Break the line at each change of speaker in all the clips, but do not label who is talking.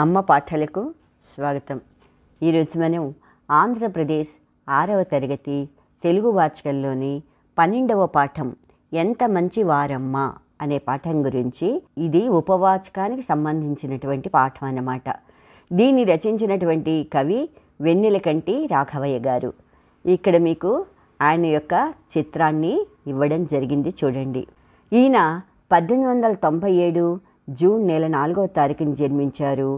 అమ్మ పాఠాలకు స్వాగతం ఈరోజు మనం ఆంధ్రప్రదేశ్ ఆరవ తరగతి తెలుగు వాచకల్లోని పన్నెండవ పాఠం ఎంత మంచి వారమ్మ అనే పాఠం గురించి ఇది ఉపవాచకానికి సంబంధించినటువంటి పాఠం అన్నమాట దీన్ని రచించినటువంటి కవి వెన్నెలకంటి రాఘవయ్య గారు ఇక్కడ మీకు ఆయన యొక్క చిత్రాన్ని ఇవ్వడం జరిగింది చూడండి ఈయన పద్దెనిమిది వందల తొంభై ఏడు జూన్ నెల నాలుగవ తారీఖున జన్మించారు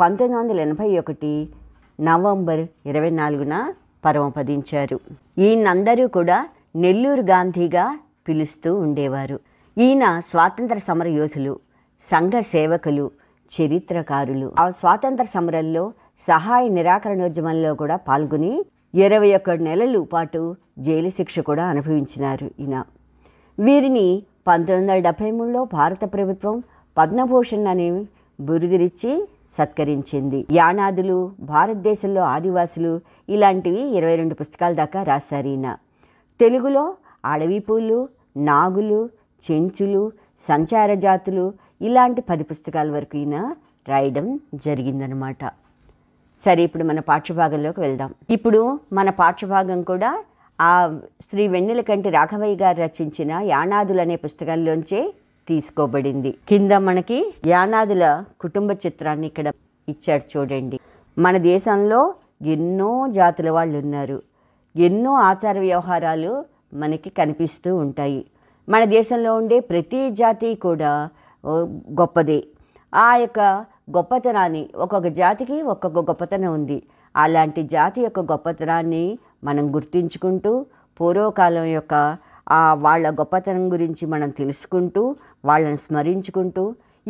పంతొమ్మిది వందల ఎనభై ఒకటి నవంబర్ ఇరవై నాలుగున పరమపదించారు ఈయనందరూ కూడా నెల్లూరు గాంధీగా పిలుస్తూ ఉండేవారు ఈయన స్వాతంత్ర సమర యోధులు సంఘ సేవకులు చరిత్రకారులు ఆ స్వాతంత్ర సమరంలో సహాయ నిరాకరణోద్యమంలో కూడా పాల్గొని ఇరవై ఒక్క నెలలు పాటు జైలు శిక్ష కూడా అనుభవించినారు ఈయన వీరిని పంతొమ్మిది వందల డెబ్భై మూడులో భారత ప్రభుత్వం పద్మభూషణ్ అని బురుదిరిచ్చి సత్కరించింది యానాదులు భారతదేశంలో ఆదివాసులు ఇలాంటివి ఇరవై రెండు పుస్తకాల దాకా రాశారు ఈయన తెలుగులో అడవి పూలు నాగులు చెంచులు సంచార జాతులు ఇలాంటి పది పుస్తకాల వరకు ఈయన రాయడం జరిగిందనమాట సరే ఇప్పుడు మన పాఠ్యభాగంలోకి వెళ్దాం ఇప్పుడు మన పాఠ్యభాగం కూడా ఆ శ్రీ వెన్నెలకంటి రాఘవయ్య గారు రచించిన యానాదులు అనే పుస్తకంలోంచే తీసుకోబడింది కింద మనకి యానాదుల కుటుంబ చిత్రాన్ని ఇక్కడ ఇచ్చారు చూడండి మన దేశంలో ఎన్నో జాతుల వాళ్ళు ఉన్నారు ఎన్నో ఆచార వ్యవహారాలు మనకి కనిపిస్తూ ఉంటాయి మన దేశంలో ఉండే ప్రతి జాతి కూడా గొప్పదే ఆ యొక్క గొప్పతనాన్ని ఒక్కొక్క జాతికి ఒక్కొక్క గొప్పతనం ఉంది అలాంటి జాతి యొక్క గొప్పతనాన్ని మనం గుర్తించుకుంటూ పూర్వకాలం యొక్క వాళ్ళ గొప్పతనం గురించి మనం తెలుసుకుంటూ వాళ్ళని స్మరించుకుంటూ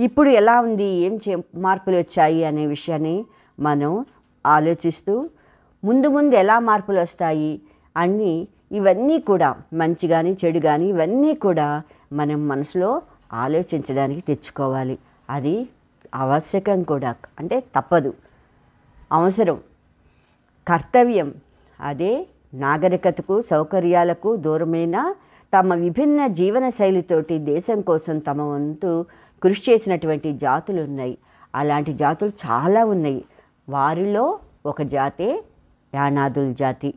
ఇప్పుడు ఎలా ఉంది ఏం చే మార్పులు వచ్చాయి అనే విషయాన్ని మనం ఆలోచిస్తూ ముందు ముందు ఎలా మార్పులు వస్తాయి అన్నీ ఇవన్నీ కూడా మంచి కానీ చెడు కానీ ఇవన్నీ కూడా మనం మనసులో ఆలోచించడానికి తెచ్చుకోవాలి అది ఆవశ్యకం కూడా అంటే తప్పదు అవసరం కర్తవ్యం అదే నాగరికతకు సౌకర్యాలకు దూరమైన తమ విభిన్న జీవన శైలితోటి దేశం కోసం తమ వంతు కృషి చేసినటువంటి జాతులు ఉన్నాయి అలాంటి జాతులు చాలా ఉన్నాయి వారిలో ఒక జాతే యానాదుల జాతి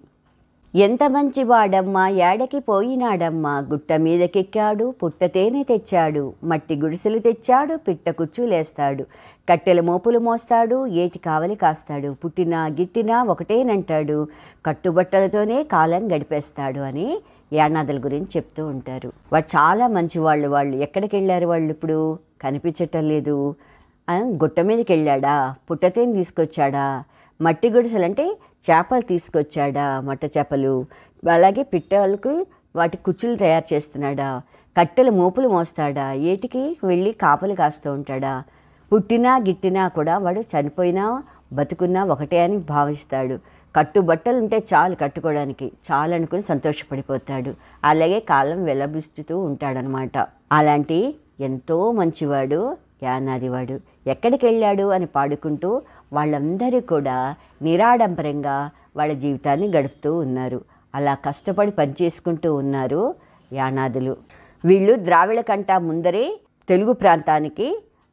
ఎంత మంచివాడమ్మా ఏడకి పోయినాడమ్మా గుట్ట మీదకెక్కాడు పుట్ట తేనె తెచ్చాడు మట్టి గుడిసెలు తెచ్చాడు పిట్ట కుచ్చులేస్తాడు కట్టెల మోపులు మోస్తాడు ఏటి కావలి కాస్తాడు పుట్టినా గిట్టినా ఒకటేనంటాడు కట్టుబట్టలతోనే కాలం గడిపేస్తాడు అని యానాదుల గురించి చెప్తూ ఉంటారు వాడు చాలా మంచివాళ్ళు వాళ్ళు ఎక్కడికి వెళ్ళారు వాళ్ళు ఇప్పుడు కనిపించటం లేదు గుట్ట మీదకి వెళ్ళాడా పుట్టతేని తీసుకొచ్చాడా మట్టి గుడిసెలు అంటే చేపలు తీసుకొచ్చాడా మట్ట చేపలు అలాగే పిట్టలకు వాటి కుచ్చులు తయారు చేస్తున్నాడా కట్టెలు మోపులు మోస్తాడా ఏటికి వెళ్ళి కాపలు కాస్తూ ఉంటాడా పుట్టినా గిట్టినా కూడా వాడు చనిపోయినా బతుకున్నా ఒకటే అని భావిస్తాడు కట్టుబట్టలు ఉంటే చాలు కట్టుకోవడానికి చాలు అనుకుని సంతోషపడిపోతాడు అలాగే కాలం వెలబిస్తుతూ ఉంటాడనమాట అలాంటి ఎంతో మంచివాడు వాడు ఎక్కడికి వెళ్ళాడు అని పాడుకుంటూ వాళ్ళందరూ కూడా నిరాడంబరంగా వాళ్ళ జీవితాన్ని గడుపుతూ ఉన్నారు అలా కష్టపడి పనిచేసుకుంటూ ఉన్నారు యానాదులు వీళ్ళు ద్రావిడ కంటా ముందరే తెలుగు ప్రాంతానికి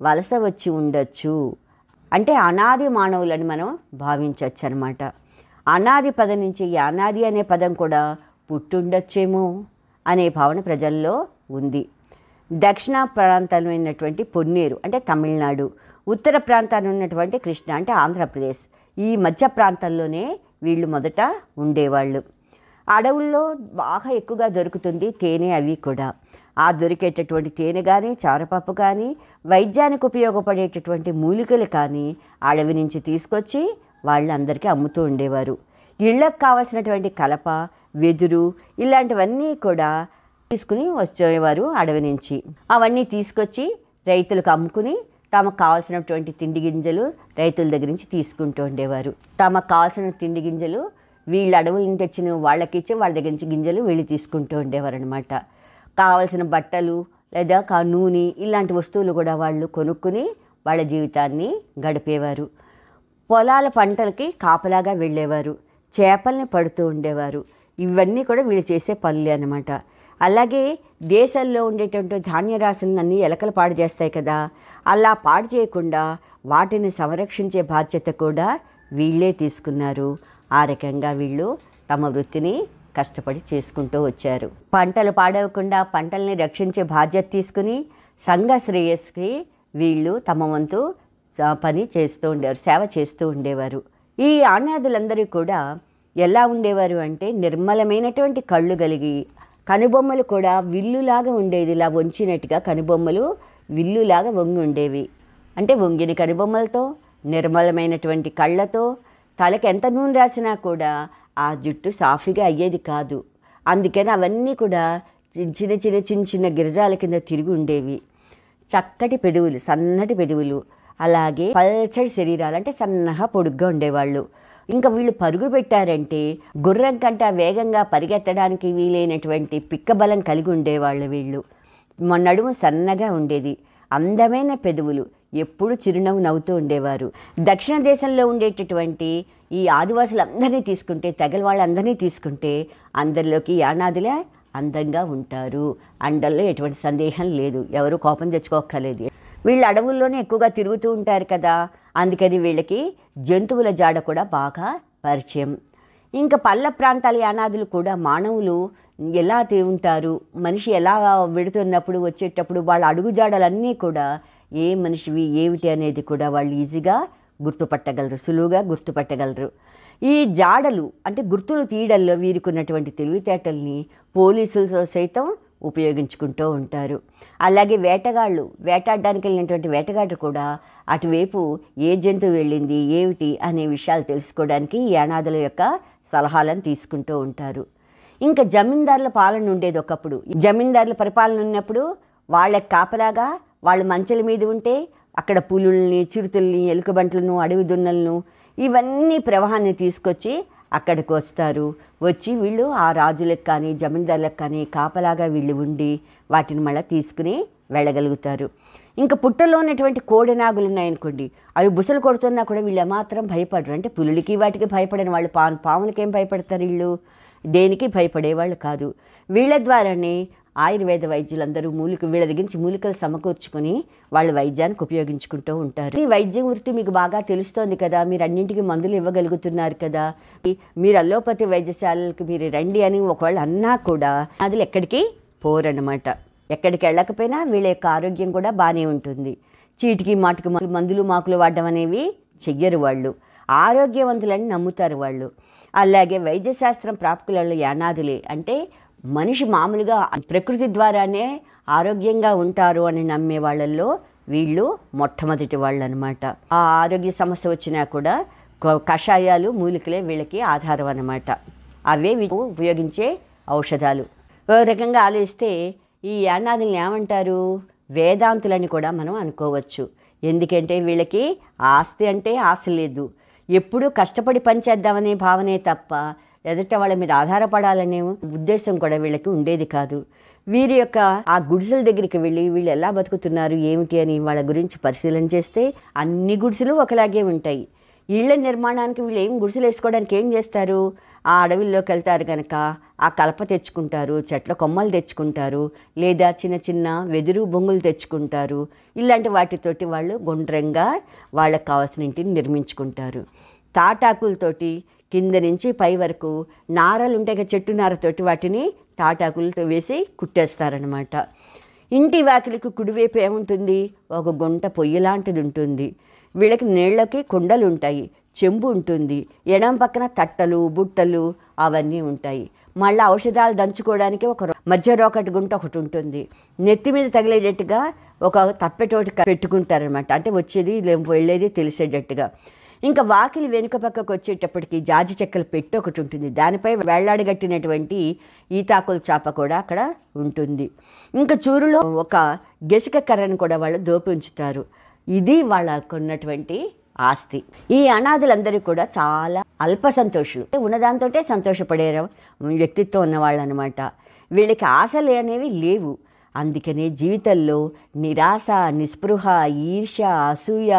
వలస వచ్చి ఉండొచ్చు అంటే అనాది మానవులని మనం భావించవచ్చు అనమాట అనాది పదం నుంచి యానాది అనే పదం కూడా పుట్టుండొచ్చేమో అనే భావన ప్రజల్లో ఉంది దక్షిణ ప్రాంతంలోనటువంటి పొన్నేరు అంటే తమిళనాడు ఉత్తర ప్రాంతాన్ని ఉన్నటువంటి కృష్ణ అంటే ఆంధ్రప్రదేశ్ ఈ మధ్య ప్రాంతంలోనే వీళ్ళు మొదట ఉండేవాళ్ళు అడవుల్లో బాగా ఎక్కువగా దొరుకుతుంది తేనె అవి కూడా ఆ దొరికేటటువంటి తేనె కానీ చారపప్పు కానీ వైద్యానికి ఉపయోగపడేటటువంటి మూలికలు కానీ అడవి నుంచి తీసుకొచ్చి వాళ్ళందరికీ అమ్ముతూ ఉండేవారు ఇళ్ళకు కావాల్సినటువంటి కలప వెదురు ఇలాంటివన్నీ కూడా తీసుకుని వచ్చేవారు అడవి నుంచి అవన్నీ తీసుకొచ్చి రైతులకు అమ్ముకుని తమకు కావాల్సినటువంటి తిండి గింజలు రైతుల దగ్గర నుంచి తీసుకుంటూ ఉండేవారు తమకు కావాల్సిన తిండి గింజలు వీళ్ళు అడవులు నుంచి తెచ్చిన వాళ్ళకి ఇచ్చి వాళ్ళ దగ్గర నుంచి గింజలు వీళ్ళు తీసుకుంటూ ఉండేవారు అనమాట కావాల్సిన బట్టలు లేదా నూనె ఇలాంటి వస్తువులు కూడా వాళ్ళు కొనుక్కుని వాళ్ళ జీవితాన్ని గడిపేవారు పొలాల పంటలకి కాపలాగా వెళ్ళేవారు చేపల్ని పడుతూ ఉండేవారు ఇవన్నీ కూడా వీళ్ళు చేసే పనులే అనమాట అలాగే దేశాల్లో ఉండేటువంటి అన్ని ఎలకలు పాడు చేస్తాయి కదా అలా పాడు చేయకుండా వాటిని సంరక్షించే బాధ్యత కూడా వీళ్ళే తీసుకున్నారు ఆ రకంగా వీళ్ళు తమ వృత్తిని కష్టపడి చేసుకుంటూ వచ్చారు పంటలు పాడవకుండా పంటల్ని రక్షించే బాధ్యత తీసుకుని సంఘ శ్రేయస్కి వీళ్ళు తమ వంతు పని చేస్తూ ఉండేవారు సేవ చేస్తూ ఉండేవారు ఈ ఆనాదులందరూ కూడా ఎలా ఉండేవారు అంటే నిర్మలమైనటువంటి కళ్ళు కలిగి కనుబొమ్మలు కూడా విల్లులాగా ఉండేది ఇలా వంచినట్టుగా కనుబొమ్మలు విల్లులాగా వంగి ఉండేవి అంటే వంగిన కనుబొమ్మలతో నిర్మలమైనటువంటి కళ్ళతో తలకి ఎంత నూనె రాసినా కూడా ఆ జుట్టు సాఫీగా అయ్యేది కాదు అందుకని అవన్నీ కూడా చిన్న చిన్న చిన్న చిన్న గిరిజాల కింద తిరిగి ఉండేవి చక్కటి పెదువులు సన్నటి పెదువులు అలాగే పల్చడి శరీరాలు అంటే సన్నగా పొడుగ్గా ఉండేవాళ్ళు ఇంకా వీళ్ళు పరుగు పెట్టారంటే గుర్రం కంట వేగంగా పరిగెత్తడానికి వీలైనటువంటి పిక్కబలం కలిగి ఉండేవాళ్ళు వీళ్ళు మొన్నడుము సన్నగా ఉండేది అందమైన పెదవులు ఎప్పుడు చిరునవ్వు నవ్వుతూ ఉండేవారు దక్షిణ దేశంలో ఉండేటటువంటి ఈ ఆదివాసులందరినీ తీసుకుంటే తెగల వాళ్ళందరినీ తీసుకుంటే అందరిలోకి యానాదులే అందంగా ఉంటారు అండల్లో ఎటువంటి సందేహం లేదు ఎవరు కోపం తెచ్చుకోక్కర్లేదు వీళ్ళు అడవుల్లోనే ఎక్కువగా తిరుగుతూ ఉంటారు కదా అందుకని వీళ్ళకి జంతువుల జాడ కూడా బాగా పరిచయం ఇంకా పల్ల ప్రాంతాల యానాదులు కూడా మానవులు ఎలా ఉంటారు మనిషి ఎలా విడుతున్నప్పుడు వచ్చేటప్పుడు వాళ్ళ అడుగుజాడలన్నీ కూడా ఏ మనిషివి ఏమిటి అనేది కూడా వాళ్ళు ఈజీగా గుర్తుపట్టగలరు సులువుగా గుర్తుపట్టగలరు ఈ జాడలు అంటే గుర్తులు తీయడంలో వీరికున్నటువంటి తెలివితేటల్ని పోలీసులతో సైతం ఉపయోగించుకుంటూ ఉంటారు అలాగే వేటగాళ్ళు వేటాడడానికి వెళ్ళినటువంటి వేటగాడు కూడా అటువైపు ఏ జంతువు వెళ్ళింది ఏమిటి అనే విషయాలు తెలుసుకోవడానికి యానాదుల యొక్క సలహాలను తీసుకుంటూ ఉంటారు ఇంకా జమీందారుల పాలన ఉండేది ఒకప్పుడు జమీందారుల పరిపాలన ఉన్నప్పుడు వాళ్ళకి కాపలాగా వాళ్ళు మంచల మీద ఉంటే అక్కడ పులుల్ని చిరుతుల్ని ఎలుకబంట్లను అడవి దున్నలను ఇవన్నీ ప్రవాహాన్ని తీసుకొచ్చి అక్కడికి వస్తారు వచ్చి వీళ్ళు ఆ రాజులకు కానీ జమీందారులకు కానీ కాపలాగా వీళ్ళు ఉండి వాటిని మళ్ళీ తీసుకుని వెళ్ళగలుగుతారు ఇంకా పుట్టలో ఉన్నటువంటి కోడెనాగులు ఉన్నాయనుకోండి అవి బుసలు కొడుతున్నా కూడా వీళ్ళు ఏమాత్రం భయపడరు అంటే పులులకి వాటికి భయపడిన వాళ్ళు పాను పాములకేం భయపడతారు వీళ్ళు దేనికి భయపడేవాళ్ళు కాదు వీళ్ళ ద్వారానే ఆయుర్వేద వైద్యులందరూ మూలిక వీళ్ళ నుంచి మూలికలు సమకూర్చుకొని వాళ్ళు వైద్యానికి ఉపయోగించుకుంటూ ఉంటారు ఈ వైద్య వృత్తి మీకు బాగా తెలుస్తోంది కదా మీరు అన్నింటికి మందులు ఇవ్వగలుగుతున్నారు కదా మీరు అల్లోపతి వైద్యశాలలకు మీరు రండి అని ఒకవేళ అన్నా కూడా అందులో ఎక్కడికి పోరనమాట ఎక్కడికి వెళ్ళకపోయినా వీళ్ళ యొక్క ఆరోగ్యం కూడా బాగానే ఉంటుంది చీటికి మాటికి మందులు మాకులు వాడడం అనేవి చెయ్యరు వాళ్ళు ఆరోగ్యవంతులని నమ్ముతారు వాళ్ళు అలాగే వైద్యశాస్త్రం ప్రాప్కులలో యానాదులే అంటే మనిషి మామూలుగా ప్రకృతి ద్వారానే ఆరోగ్యంగా ఉంటారు అని నమ్మే వాళ్ళల్లో వీళ్ళు మొట్టమొదటి వాళ్ళు అనమాట ఆ ఆరోగ్య సమస్య వచ్చినా కూడా కషాయాలు మూలికలే వీళ్ళకి ఆధారం అనమాట అవే వీళ్ళు ఉపయోగించే ఔషధాలు ఓ రకంగా ఆలోచిస్తే ఈ యానాదులను ఏమంటారు వేదాంతులని కూడా మనం అనుకోవచ్చు ఎందుకంటే వీళ్ళకి ఆస్తి అంటే ఆశ లేదు ఎప్పుడూ కష్టపడి పనిచేద్దామనే భావనే తప్ప ఎదుట వాళ్ళ మీద ఆధారపడాలనే ఉద్దేశం కూడా వీళ్ళకి ఉండేది కాదు వీరి యొక్క ఆ గుడిసెల దగ్గరికి వెళ్ళి వీళ్ళు ఎలా బతుకుతున్నారు ఏమిటి అని వాళ్ళ గురించి పరిశీలన చేస్తే అన్ని గుడిసెలు ఒకలాగే ఉంటాయి ఇళ్ల నిర్మాణానికి వీళ్ళు ఏం గుడిసెలు వేసుకోవడానికి ఏం చేస్తారు ఆ అడవిల్లోకి వెళ్తారు కనుక ఆ కలప తెచ్చుకుంటారు చెట్ల కొమ్మలు తెచ్చుకుంటారు లేదా చిన్న చిన్న వెదురు బొంగులు తెచ్చుకుంటారు ఇలాంటి వాటితోటి వాళ్ళు గుండ్రంగా వాళ్ళకి కావాల్సిన ఇంటిని నిర్మించుకుంటారు తాటాకులతోటి కింద నుంచి పై వరకు నారలు ఉంటాయి చెట్టు నారతోటి వాటిని తాటాకులతో వేసి కుట్టేస్తారనమాట ఇంటి వాకిలికి కుడివైపు ఏముంటుంది ఒక గుంట పొయ్యి లాంటిది ఉంటుంది వీళ్ళకి నీళ్ళకి కుండలు ఉంటాయి చెంబు ఉంటుంది ఎడం పక్కన తట్టలు బుట్టలు అవన్నీ ఉంటాయి మళ్ళీ ఔషధాలు దంచుకోవడానికి ఒక మధ్య రోకటి గుంట ఒకటి ఉంటుంది నెత్తి మీద తగిలేటట్టుగా ఒక తప్పెటోటి పెట్టుకుంటారనమాట అంటే వచ్చేది వెళ్ళేది తెలిసేటట్టుగా ఇంకా వాకిలి వెనుక పక్కకు వచ్చేటప్పటికి జాజి చెక్కల పెట్టి ఒకటి ఉంటుంది దానిపై వేళ్లాడగట్టినటువంటి ఈతాకుల చాప కూడా అక్కడ ఉంటుంది ఇంకా చూరులో ఒక గెసిక కర్రను కూడా వాళ్ళు దోపి ఉంచుతారు ఇది వాళ్ళకున్నటువంటి ఆస్తి ఈ అనాథులందరూ కూడా చాలా అల్ప సంతోషులు ఉన్నదాంతో సంతోషపడే వ్యక్తిత్వం ఉన్నవాళ్ళు అనమాట వీళ్ళకి ఆశలు అనేవి లేవు అందుకనే జీవితంలో నిరాశ నిస్పృహ ఈర్ష అసూయ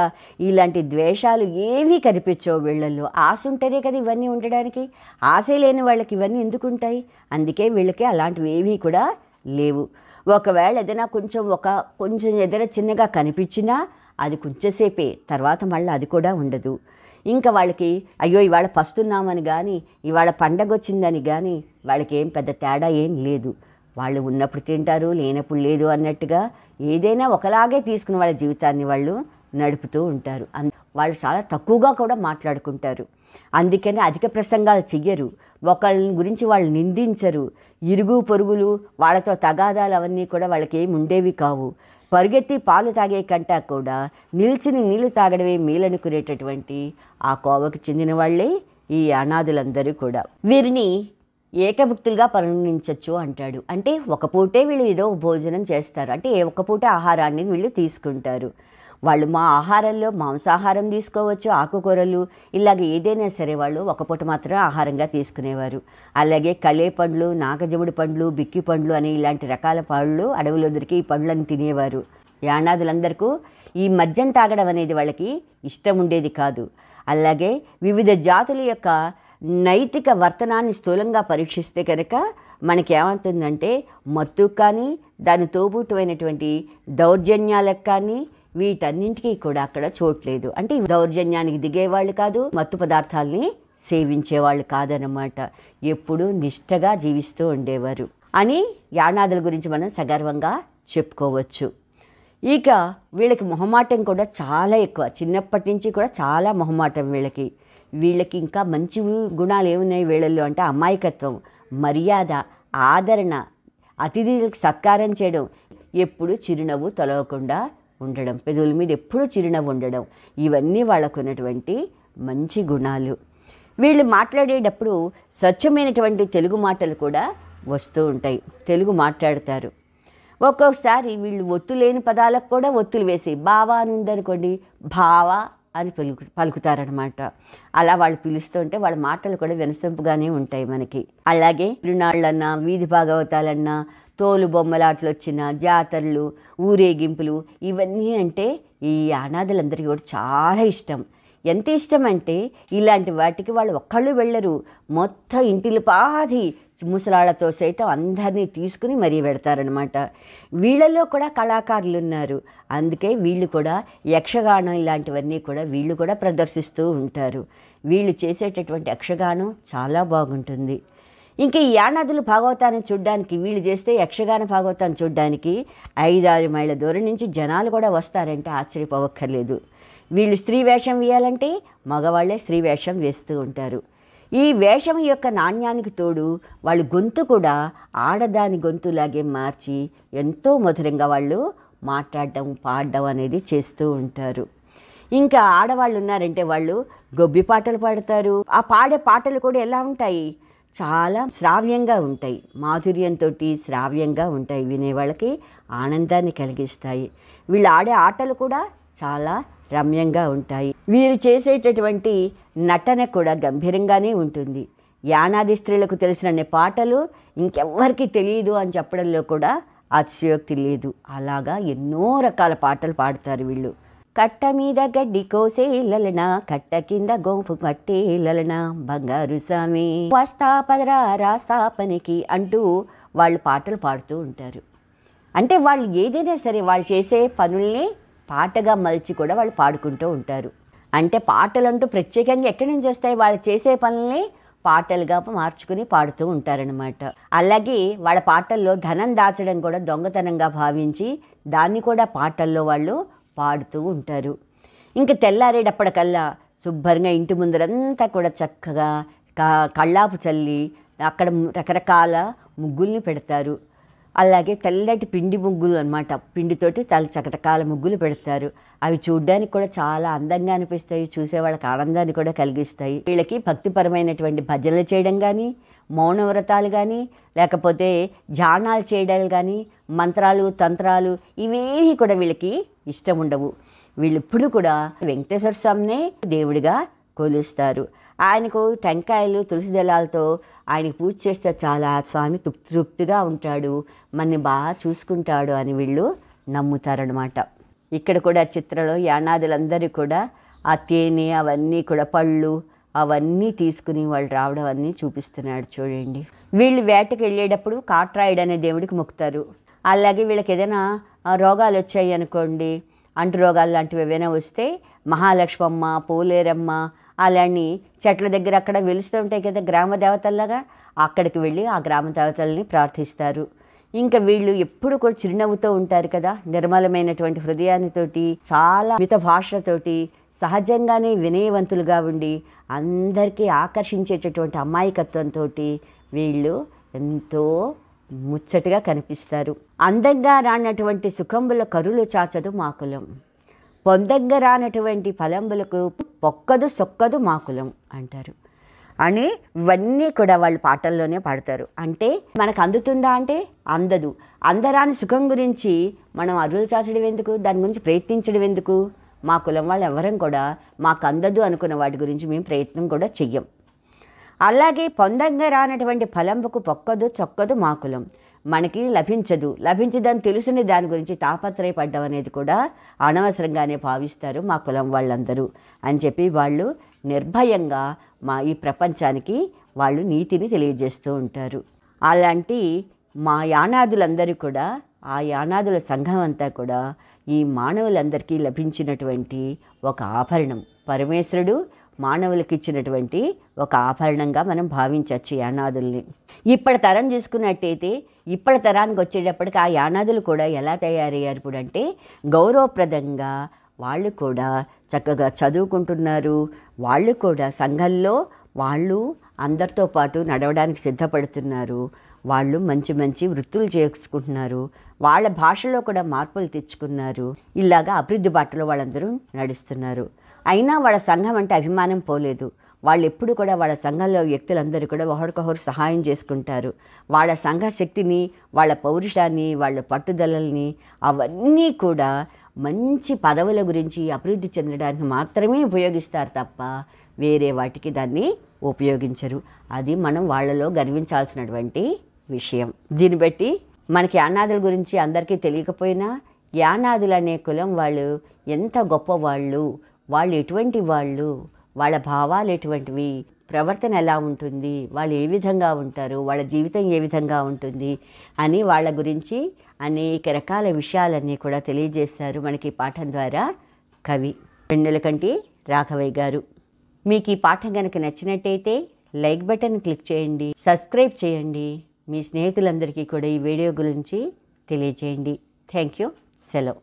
ఇలాంటి ద్వేషాలు ఏవీ కనిపించవు వీళ్ళల్లో ఆశ ఉంటేనే కదా ఇవన్నీ ఉండడానికి ఆశ లేని వాళ్ళకి ఇవన్నీ ఎందుకు ఉంటాయి అందుకే వీళ్ళకి అలాంటివి ఏవీ కూడా లేవు ఒకవేళ ఏదైనా కొంచెం ఒక కొంచెం ఏదైనా చిన్నగా కనిపించినా అది కొంచెంసేపే తర్వాత మళ్ళీ అది కూడా ఉండదు ఇంకా వాళ్ళకి అయ్యో ఇవాళ పస్తున్నామని కానీ ఇవాళ పండగ వచ్చిందని కానీ వాళ్ళకి ఏం పెద్ద తేడా ఏం లేదు వాళ్ళు ఉన్నప్పుడు తింటారు లేనప్పుడు లేదు అన్నట్టుగా ఏదైనా ఒకలాగే తీసుకుని వాళ్ళ జీవితాన్ని వాళ్ళు నడుపుతూ ఉంటారు వాళ్ళు చాలా తక్కువగా కూడా మాట్లాడుకుంటారు అందుకని అధిక ప్రసంగాలు చెయ్యరు ఒకళ్ళని గురించి వాళ్ళు నిందించరు ఇరుగు పొరుగులు వాళ్ళతో తగాదాలు అవన్నీ కూడా వాళ్ళకి ఏమి ఉండేవి కావు పరుగెత్తి పాలు తాగే కంటా కూడా నిల్చుని నీళ్లు తాగడమే మేలనుకునేటటువంటి ఆ కోవకు చెందిన వాళ్ళే ఈ అనాథులందరూ కూడా వీరిని ఏకభుక్తులుగా పరిగణించవచ్చు అంటాడు అంటే ఒక పూటే వీళ్ళు ఏదో భోజనం చేస్తారు అంటే ఏ ఒక్క పూట ఆహారాన్ని వీళ్ళు తీసుకుంటారు వాళ్ళు మా ఆహారంలో మాంసాహారం తీసుకోవచ్చు ఆకుకూరలు ఇలాగ ఏదైనా సరే వాళ్ళు ఒక పూట మాత్రం ఆహారంగా తీసుకునేవారు అలాగే కలే పండ్లు నాగజముడి పండ్లు బిక్కి పండ్లు అనే ఇలాంటి రకాల పండ్లు అడవులు దొరికి ఈ పండ్లను తినేవారు యానాదులందరికీ ఈ మద్యం తాగడం అనేది వాళ్ళకి ఇష్టం ఉండేది కాదు అలాగే వివిధ జాతుల యొక్క నైతిక వర్తనాన్ని స్థూలంగా పరీక్షిస్తే కనుక మనకేమవుతుందంటే మత్తు కానీ దాని అయినటువంటి దౌర్జన్యాలకు కానీ వీటన్నింటికీ కూడా అక్కడ చోట్లేదు అంటే దౌర్జన్యానికి దిగేవాళ్ళు కాదు మత్తు పదార్థాలని సేవించేవాళ్ళు కాదనమాట ఎప్పుడూ నిష్టగా జీవిస్తూ ఉండేవారు అని యానాదుల గురించి మనం సగర్వంగా చెప్పుకోవచ్చు ఇక వీళ్ళకి మొహమాటం కూడా చాలా ఎక్కువ చిన్నప్పటి నుంచి కూడా చాలా మొహమాటం వీళ్ళకి వీళ్ళకి ఇంకా మంచి గుణాలు ఏమున్నాయి వీళ్ళల్లో అంటే అమాయకత్వం మర్యాద ఆదరణ అతిథులకు సత్కారం చేయడం ఎప్పుడు చిరునవ్వు తొలగకుండా ఉండడం పెదవుల మీద ఎప్పుడూ చిరునవ్వు ఉండడం ఇవన్నీ వాళ్ళకు ఉన్నటువంటి మంచి గుణాలు వీళ్ళు మాట్లాడేటప్పుడు స్వచ్ఛమైనటువంటి తెలుగు మాటలు కూడా వస్తూ ఉంటాయి తెలుగు మాట్లాడతారు ఒక్కొక్కసారి వీళ్ళు ఒత్తు లేని పదాలకు కూడా ఒత్తులు వేసి బావా అని ఉందనుకోండి బావా అని పలుకు పలుకుతారనమాట అలా వాళ్ళు పిలుస్తుంటే వాళ్ళ మాటలు కూడా వినసొంపుగానే ఉంటాయి మనకి అలాగే తిరునాళ్ళన్నా వీధి భాగవతాలన్నా తోలు బొమ్మలాటలు వచ్చిన జాతరలు ఊరేగింపులు ఇవన్నీ అంటే ఈ అనాథలందరికీ కూడా చాలా ఇష్టం ఎంత ఇష్టమంటే ఇలాంటి వాటికి వాళ్ళు ఒక్కళ్ళు వెళ్ళరు మొత్తం ఇంటిలు పాది ముసలాళ్లతో సైతం అందరినీ తీసుకుని మరీ పెడతారనమాట వీళ్ళలో కూడా కళాకారులు ఉన్నారు అందుకే వీళ్ళు కూడా యక్షగానం ఇలాంటివన్నీ కూడా వీళ్ళు కూడా ప్రదర్శిస్తూ ఉంటారు వీళ్ళు చేసేటటువంటి యక్షగానం చాలా బాగుంటుంది ఇంక ఈ యానాదులు భాగవతాన్ని చూడ్డానికి వీళ్ళు చేస్తే యక్షగాన భాగవతాన్ని చూడ్డానికి ఐదారు మైళ్ళ దూరం నుంచి జనాలు కూడా వస్తారంటే ఆశ్చర్యపోవక్కర్లేదు వీళ్ళు స్త్రీ వేషం వేయాలంటే మగవాళ్ళే స్త్రీ వేషం వేస్తూ ఉంటారు ఈ వేషం యొక్క నాణ్యానికి తోడు వాళ్ళ గొంతు కూడా ఆడదాని గొంతులాగే మార్చి ఎంతో మధురంగా వాళ్ళు మాట్లాడడం పాడడం అనేది చేస్తూ ఉంటారు ఇంకా ఆడవాళ్ళు ఉన్నారంటే వాళ్ళు గొబ్బి పాటలు పాడతారు ఆ పాడే పాటలు కూడా ఎలా ఉంటాయి చాలా శ్రావ్యంగా ఉంటాయి మాధుర్యంతో శ్రావ్యంగా ఉంటాయి వినేవాళ్ళకి ఆనందాన్ని కలిగిస్తాయి వీళ్ళు ఆడే ఆటలు కూడా చాలా రమ్యంగా ఉంటాయి వీరు చేసేటటువంటి నటన కూడా గంభీరంగానే ఉంటుంది యానాది స్త్రీలకు తెలిసిన పాటలు ఇంకెవ్వరికి తెలియదు అని చెప్పడంలో కూడా అతిశయోక్తి లేదు అలాగా ఎన్నో రకాల పాటలు పాడతారు వీళ్ళు కట్ట మీద గడ్డి కోసే ఇల్లలన కట్ట కింద గోంపు కట్టే ఇల్లలన బంగారు స్వామి వస్తాపదరా పదరా రాస్తా పనికి అంటూ వాళ్ళు పాటలు పాడుతూ ఉంటారు అంటే వాళ్ళు ఏదైనా సరే వాళ్ళు చేసే పనుల్ని పాటగా మలిచి కూడా వాళ్ళు పాడుకుంటూ ఉంటారు అంటే పాటలు అంటూ ప్రత్యేకంగా ఎక్కడి నుంచి వస్తాయి వాళ్ళు చేసే పనుల్ని పాటలుగా మార్చుకుని పాడుతూ ఉంటారనమాట అలాగే వాళ్ళ పాటల్లో ధనం దాచడం కూడా దొంగతనంగా భావించి దాన్ని కూడా పాటల్లో వాళ్ళు పాడుతూ ఉంటారు ఇంకా తెల్లారేటప్పటికల్లా శుభ్రంగా ఇంటి ముందరంతా కూడా చక్కగా కళ్ళాపు చల్లి అక్కడ రకరకాల ముగ్గుల్ని పెడతారు అలాగే తెల్లటి పిండి ముగ్గులు అనమాట పిండితోటి తల చకటకాల ముగ్గులు పెడతారు అవి చూడ్డానికి కూడా చాలా అందంగా అనిపిస్తాయి చూసే వాళ్ళకి ఆనందాన్ని కూడా కలిగిస్తాయి వీళ్ళకి భక్తిపరమైనటువంటి భజనలు చేయడం కానీ మౌనవ్రతాలు కానీ లేకపోతే ధ్యానాలు చేయడాలు కానీ మంత్రాలు తంత్రాలు ఇవేవి కూడా వీళ్ళకి ఇష్టం ఉండవు ఇప్పుడు కూడా వెంకటేశ్వర స్వామినే దేవుడిగా కొలుస్తారు ఆయనకు టెంకాయలు తులసి దళాలతో ఆయనకు పూజ చేస్తే చాలా స్వామి తృప్తిగా ఉంటాడు మన్ని బాగా చూసుకుంటాడు అని వీళ్ళు నమ్ముతారనమాట ఇక్కడ కూడా చిత్రలో యానాదులందరూ కూడా ఆ తేనె అవన్నీ కూడా పళ్ళు అవన్నీ తీసుకుని వాళ్ళు రావడం అన్నీ చూపిస్తున్నాడు చూడండి వీళ్ళు వేటకి వెళ్ళేటప్పుడు కాట్రాయుడు అనే దేవుడికి మొక్కుతారు అలాగే వీళ్ళకి ఏదైనా రోగాలు వచ్చాయి అనుకోండి అంటు రోగాలు లాంటివి ఏవైనా వస్తే మహాలక్ష్మమ్మ పోలేరమ్మ అలాని చెట్ల దగ్గర అక్కడ వెలుస్తూ ఉంటాయి కదా గ్రామ దేవతల్లాగా అక్కడికి వెళ్ళి ఆ గ్రామ దేవతల్ని ప్రార్థిస్తారు ఇంకా వీళ్ళు ఎప్పుడు కూడా చిరునవ్వుతో ఉంటారు కదా నిర్మలమైనటువంటి హృదయానితోటి చాలా మిత భాషతోటి సహజంగానే వినయవంతులుగా ఉండి అందరికీ ఆకర్షించేటటువంటి అమాయకత్వంతో వీళ్ళు ఎంతో ముచ్చటగా కనిపిస్తారు అందంగా రానటువంటి సుఖంబుల కరులు చాచదు మా కులం రానటువంటి ఫలంబులకు పొక్కదు సొక్కదు మాకులం అంటారు అని ఇవన్నీ కూడా వాళ్ళు పాటల్లోనే పాడతారు అంటే మనకు అందుతుందా అంటే అందదు అందరాని సుఖం గురించి మనం అరులు చాచడం ఎందుకు దాని గురించి ప్రయత్నించడం ఎందుకు మా కులం వాళ్ళు ఎవరం కూడా మాకు అందదు అనుకున్న వాటి గురించి మేము ప్రయత్నం కూడా చెయ్యం అలాగే పొందంగా రానటువంటి ఫలంబుకు పొక్కదు చొక్కదు మా కులం మనకి లభించదు లభించదని తెలుసుని దాని గురించి తాపత్రయపడ్డం అనేది కూడా అనవసరంగానే భావిస్తారు మా కులం వాళ్ళందరూ అని చెప్పి వాళ్ళు నిర్భయంగా మా ఈ ప్రపంచానికి వాళ్ళు నీతిని తెలియజేస్తూ ఉంటారు అలాంటి మా యానాదులందరూ కూడా ఆ యానాదుల సంఘం అంతా కూడా ఈ మానవులందరికీ లభించినటువంటి ఒక ఆభరణం పరమేశ్వరుడు మానవులకు ఇచ్చినటువంటి ఒక ఆభరణంగా మనం భావించవచ్చు యానాదుల్ని ఇప్పటి తరం చూసుకున్నట్టయితే ఇప్పటి తరానికి వచ్చేటప్పటికి ఆ యానాదులు కూడా ఎలా తయారయ్యారు ఇప్పుడు అంటే గౌరవప్రదంగా వాళ్ళు కూడా చక్కగా చదువుకుంటున్నారు వాళ్ళు కూడా సంఘంలో వాళ్ళు అందరితో పాటు నడవడానికి సిద్ధపడుతున్నారు వాళ్ళు మంచి మంచి వృత్తులు చేసుకుంటున్నారు వాళ్ళ భాషలో కూడా మార్పులు తెచ్చుకున్నారు ఇలాగా అభివృద్ధి బాటలో వాళ్ళందరూ నడుస్తున్నారు అయినా వాళ్ళ సంఘం అంటే అభిమానం పోలేదు వాళ్ళు ఎప్పుడు కూడా వాళ్ళ సంఘంలో వ్యక్తులందరూ కూడా ఒకరికొకరు సహాయం చేసుకుంటారు వాళ్ళ సంఘ శక్తిని వాళ్ళ పౌరుషాన్ని వాళ్ళ పట్టుదలని అవన్నీ కూడా మంచి పదవుల గురించి అభివృద్ధి చెందడానికి మాత్రమే ఉపయోగిస్తారు తప్ప వేరే వాటికి దాన్ని ఉపయోగించరు అది మనం వాళ్ళలో గర్వించాల్సినటువంటి విషయం దీన్ని బట్టి మనకి యానాదుల గురించి అందరికీ తెలియకపోయినా యానాథులు అనే కులం వాళ్ళు ఎంత గొప్ప వాళ్ళు వాళ్ళు ఎటువంటి వాళ్ళు వాళ్ళ భావాలు ఎటువంటివి ప్రవర్తన ఎలా ఉంటుంది వాళ్ళు ఏ విధంగా ఉంటారు వాళ్ళ జీవితం ఏ విధంగా ఉంటుంది అని వాళ్ళ గురించి అనేక రకాల విషయాలన్నీ కూడా తెలియజేస్తారు మనకి పాఠం ద్వారా కవి వెన్నెలకంటి రాఘవయ్య గారు మీకు ఈ పాఠం కనుక నచ్చినట్టయితే లైక్ బటన్ క్లిక్ చేయండి సబ్స్క్రైబ్ చేయండి మీ స్నేహితులందరికీ కూడా ఈ వీడియో గురించి తెలియజేయండి థ్యాంక్ యూ సెలవు